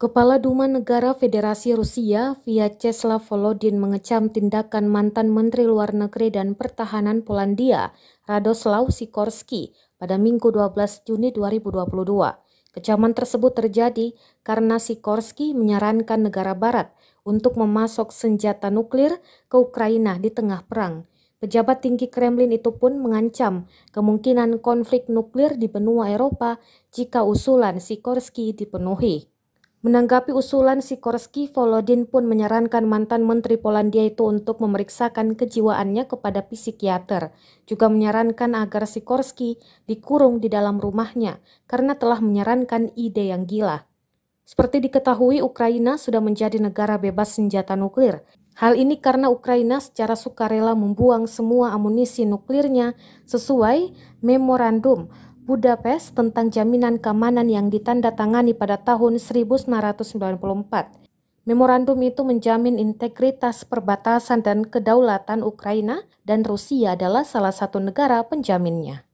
Kepala Duma Negara Federasi Rusia Vyacheslav Volodin mengecam tindakan mantan Menteri Luar Negeri dan Pertahanan Polandia Radoslaw Sikorski pada Minggu 12 Juni 2022. Kecaman tersebut terjadi karena Sikorski menyarankan negara barat untuk memasok senjata nuklir ke Ukraina di tengah perang. Pejabat tinggi Kremlin itu pun mengancam kemungkinan konflik nuklir di benua Eropa jika usulan Sikorski dipenuhi. Menanggapi usulan Sikorski, Volodin pun menyarankan mantan Menteri Polandia itu untuk memeriksakan kejiwaannya kepada psikiater. Juga menyarankan agar Sikorski dikurung di dalam rumahnya karena telah menyarankan ide yang gila. Seperti diketahui, Ukraina sudah menjadi negara bebas senjata nuklir. Hal ini karena Ukraina secara sukarela membuang semua amunisi nuklirnya sesuai memorandum Budapest tentang jaminan keamanan yang ditandatangani pada tahun 1994. Memorandum itu menjamin integritas perbatasan dan kedaulatan Ukraina dan Rusia adalah salah satu negara penjaminnya.